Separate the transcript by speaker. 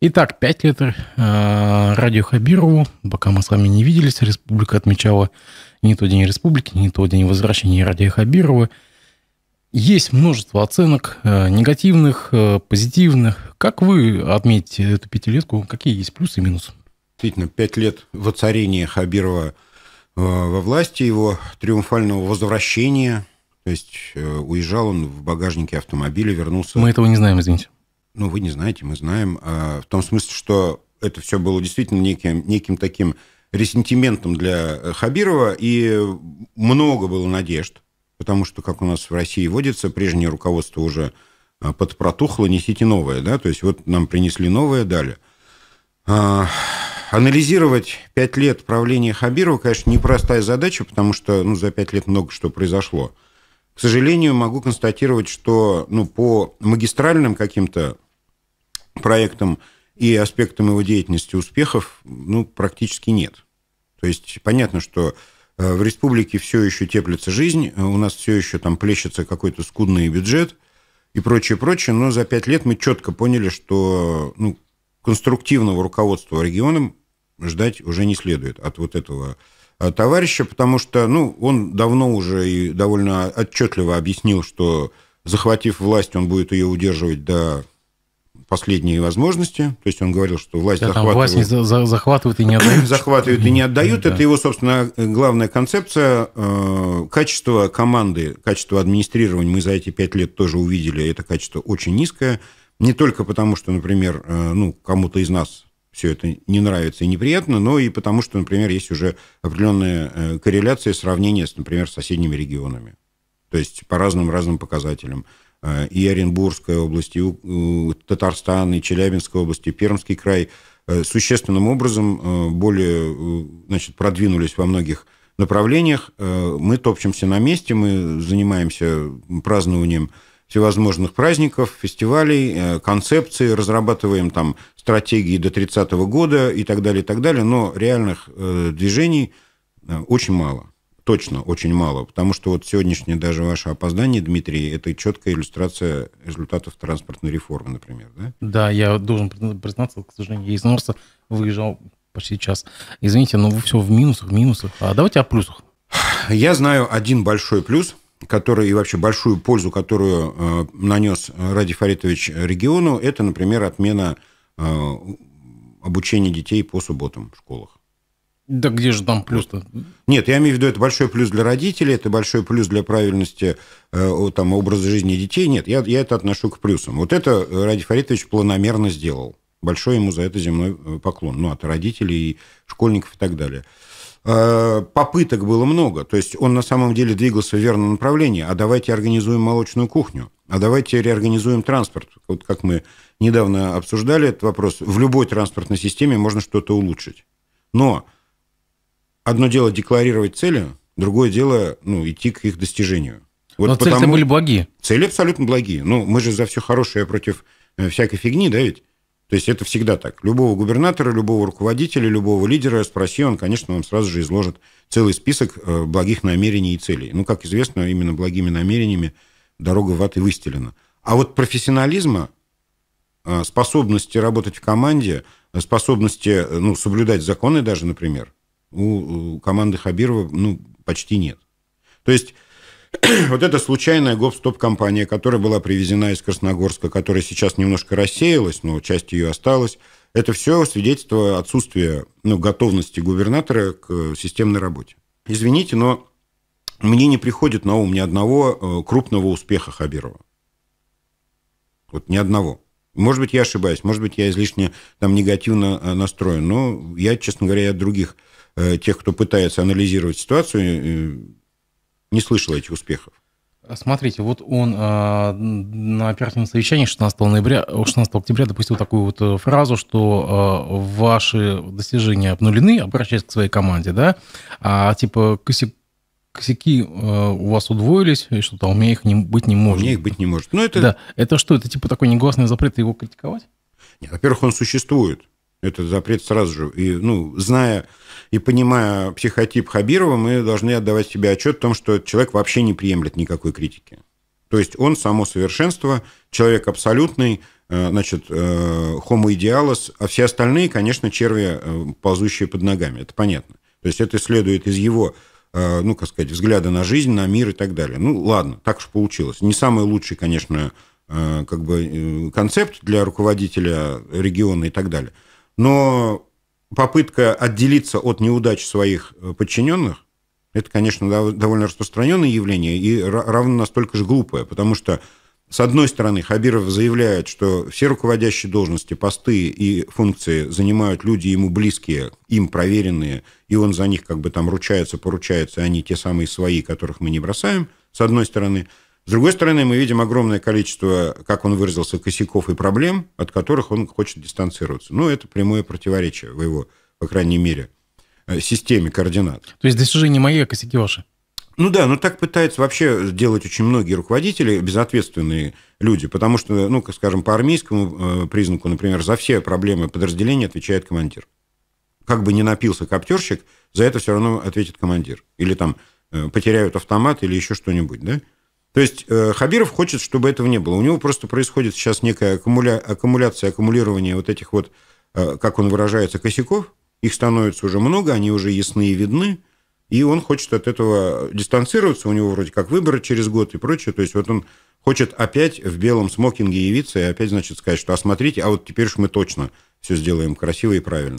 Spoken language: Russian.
Speaker 1: Итак, пять лет э, радио Хабирову. Пока мы с вами не виделись, республика отмечала не то День Республики, не то День возвращения радио Хабирова. Есть множество оценок, э, негативных, э, позитивных. Как вы отметите эту пятилетку? Какие есть плюсы и минусы?
Speaker 2: Действительно, пять лет воцарения Хабирова э, во власти, его триумфального возвращения. То есть уезжал он в багажнике автомобиля, вернулся... Мы этого не знаем, извините. Ну, вы не знаете, мы знаем. А, в том смысле, что это все было действительно неким, неким таким ресентиментом для э, Хабирова, и много было надежд, потому что, как у нас в России водится, прежнее руководство уже а, подпротухло, несите новое, да, то есть вот нам принесли новое, дали. А, анализировать пять лет правления Хабирова, конечно, непростая задача, потому что ну, за пять лет много что произошло – к сожалению, могу констатировать, что ну, по магистральным каким-то проектам и аспектам его деятельности успехов ну, практически нет. То есть понятно, что э, в республике все еще теплится жизнь, э, у нас все еще там плещется какой-то скудный бюджет и прочее, прочее, но за пять лет мы четко поняли, что ну, конструктивного руководства регионом ждать уже не следует от вот этого Э, товарища, потому что ну, он давно уже и довольно отчетливо объяснил, что захватив власть, он будет ее удерживать до последние возможности. То есть он говорил, что власть да, захватывает... Власть не
Speaker 1: за захватывает и не отдают. захватывает и не отдают. Да. Это его,
Speaker 2: собственно, главная концепция. Э, качество команды, качество администрирования мы за эти пять лет тоже увидели. Это качество очень низкое. Не только потому, что, например, э, ну, кому-то из нас все это не нравится и неприятно, но и потому, что, например, есть уже определенная э, корреляция сравнения с, например, соседними регионами. То есть по разным-разным показателям. Э, и Оренбургская область, и э, Татарстан, и Челябинская область, и Пермский край существенным образом более значит, продвинулись во многих направлениях. Мы топчемся на месте, мы занимаемся празднованием всевозможных праздников, фестивалей, э, концепции разрабатываем там стратегии до 30 -го года и так далее, и так далее, но реальных э, движений э, очень мало. Точно очень мало, потому что вот сегодняшнее даже ваше опоздание, Дмитрий, это четкая иллюстрация результатов транспортной реформы, например, да?
Speaker 1: Да, я должен признаться, к сожалению, я из Норса выезжал почти час. Извините, но вы все в минусах, в минусах.
Speaker 2: А давайте о плюсах. Я знаю один большой плюс – который и вообще большую пользу, которую э, нанес Ради Фаритович региону, это, например, отмена э, обучения детей по субботам в школах.
Speaker 1: Да где же там плюс-то?
Speaker 2: Нет, я имею в виду, это большой плюс для родителей, это большой плюс для правильности э, там, образа жизни детей. Нет, я, я это отношу к плюсам. Вот это Ради Фаритович планомерно сделал. Большой ему за это земной э, поклон. Ну, от родителей и школьников и так далее. Э, попыток было много. То есть он на самом деле двигался в верном направлении. А давайте организуем молочную кухню. А давайте реорганизуем транспорт. Вот как мы недавно обсуждали этот вопрос. В любой транспортной системе можно что-то улучшить. Но одно дело декларировать цели, другое дело ну, идти к их достижению. Вот Но потому... цели были благие. Цели абсолютно благие. Ну, мы же за все хорошее против э, всякой фигни, да ведь? То есть это всегда так. Любого губернатора, любого руководителя, любого лидера спроси, он, конечно, вам сразу же изложит целый список э, благих намерений и целей. Ну, как известно, именно благими намерениями дорога в ад и выстелена. А вот профессионализма, э, способности работать в команде, э, способности ну, соблюдать законы даже, например, у команды Хабирова ну, почти нет. То есть вот эта случайная гоп-стоп-компания, которая была привезена из Красногорска, которая сейчас немножко рассеялась, но часть ее осталась, это все свидетельство отсутствия ну, готовности губернатора к э, системной работе. Извините, но мне не приходит на ум ни одного э, крупного успеха Хабирова. Вот ни одного. Может быть, я ошибаюсь, может быть, я излишне там негативно э, настроен, но я, честно говоря, от других тех, кто пытается анализировать ситуацию, не слышал этих успехов.
Speaker 1: Смотрите, вот он э, на оперативном совещании 16, ноября, 16 октября допустил такую вот э, фразу, что э, ваши достижения обнулены, обращаясь к своей команде, да, а типа косяк, косяки э, у вас удвоились, и что-то у меня их не, быть не
Speaker 2: может. У меня их быть не может.
Speaker 1: Ну, это... Да. Это что, это типа такой негласный запрет его критиковать?
Speaker 2: Нет, во-первых, он существует этот запрет сразу же. И, ну, зная и понимая психотип Хабирова, мы должны отдавать себе отчет о том, что человек вообще не приемлет никакой критики. То есть он само совершенство, человек абсолютный, э, значит, э, homo idealis, а все остальные, конечно, черви, э, ползущие под ногами, это понятно. То есть это следует из его, ну, как сказать, взгляда на жизнь, на мир и так далее. Ну, ладно, так уж получилось. Не самый лучший, конечно, как бы концепт для руководителя региона и так далее. Но попытка отделиться от неудач своих э, подчиненных, это, конечно, довольно распространенное явление и равно настолько же глупое, потому что, с одной стороны, Хабиров заявляет, что все руководящие должности, посты и функции занимают люди ему близкие, им проверенные, и он за них как бы там ручается, поручается, они а те самые свои, которых мы не бросаем, с одной стороны – с другой стороны, мы видим огромное количество, как он выразился, косяков и проблем, от которых он хочет дистанцироваться. Ну, это прямое противоречие в его, по крайней мере, э, системе координат. То есть достижения мои, а косяки ваши? Ну да, но так пытаются вообще делать очень многие руководители, безответственные люди, потому что, ну, скажем, по армейскому э, признаку, например, за все проблемы подразделения отвечает командир. Как бы ни напился коптерщик, за это все равно ответит командир. Или там э, потеряют автомат или еще что-нибудь, да? То есть э, Хабиров хочет, чтобы этого не было. У него просто происходит сейчас некая аккумуля... аккумуляция, аккумулирование вот этих вот, э, как он выражается, косяков. Их становится уже много, они уже ясны и видны. И он хочет от этого дистанцироваться. У него вроде как выборы через год и прочее. То есть вот он хочет опять в белом смокинге явиться и опять, значит, сказать, что «а смотрите, а вот теперь уж мы точно все сделаем красиво и правильно».